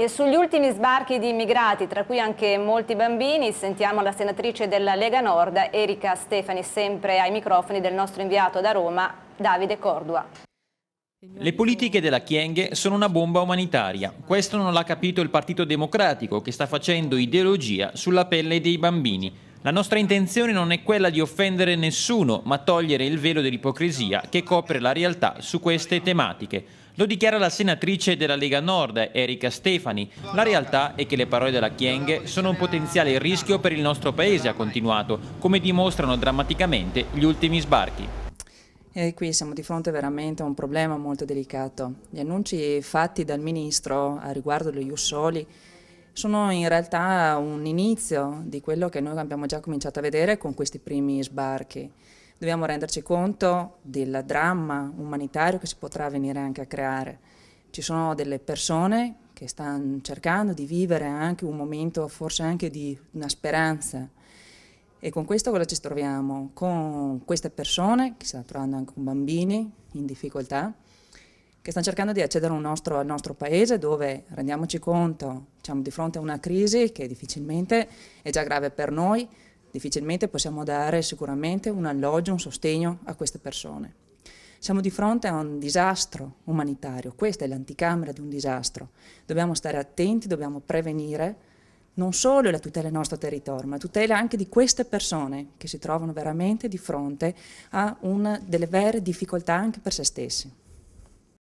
E sugli ultimi sbarchi di immigrati, tra cui anche molti bambini, sentiamo la senatrice della Lega Nord, Erika Stefani, sempre ai microfoni del nostro inviato da Roma, Davide Cordua. Le politiche della Chienghe sono una bomba umanitaria. Questo non l'ha capito il Partito Democratico che sta facendo ideologia sulla pelle dei bambini. La nostra intenzione non è quella di offendere nessuno, ma togliere il velo dell'ipocrisia che copre la realtà su queste tematiche. Lo dichiara la senatrice della Lega Nord, Erika Stefani. La realtà è che le parole della Chieng sono un potenziale rischio per il nostro paese, ha continuato, come dimostrano drammaticamente gli ultimi sbarchi. E qui siamo di fronte veramente a un problema molto delicato. Gli annunci fatti dal Ministro a riguardo degli Jussoli sono in realtà un inizio di quello che noi abbiamo già cominciato a vedere con questi primi sbarchi. Dobbiamo renderci conto del dramma umanitario che si potrà venire anche a creare. Ci sono delle persone che stanno cercando di vivere anche un momento, forse anche di una speranza, e con questo cosa ci troviamo? Con queste persone che stanno trovando anche con bambini in difficoltà, che stanno cercando di accedere nostro, al nostro paese dove, rendiamoci conto, siamo di fronte a una crisi che difficilmente è già grave per noi, difficilmente possiamo dare sicuramente un alloggio, un sostegno a queste persone. Siamo di fronte a un disastro umanitario, questa è l'anticamera di un disastro. Dobbiamo stare attenti, dobbiamo prevenire non solo la tutela del nostro territorio, ma la tutela anche di queste persone che si trovano veramente di fronte a delle vere difficoltà anche per se stessi.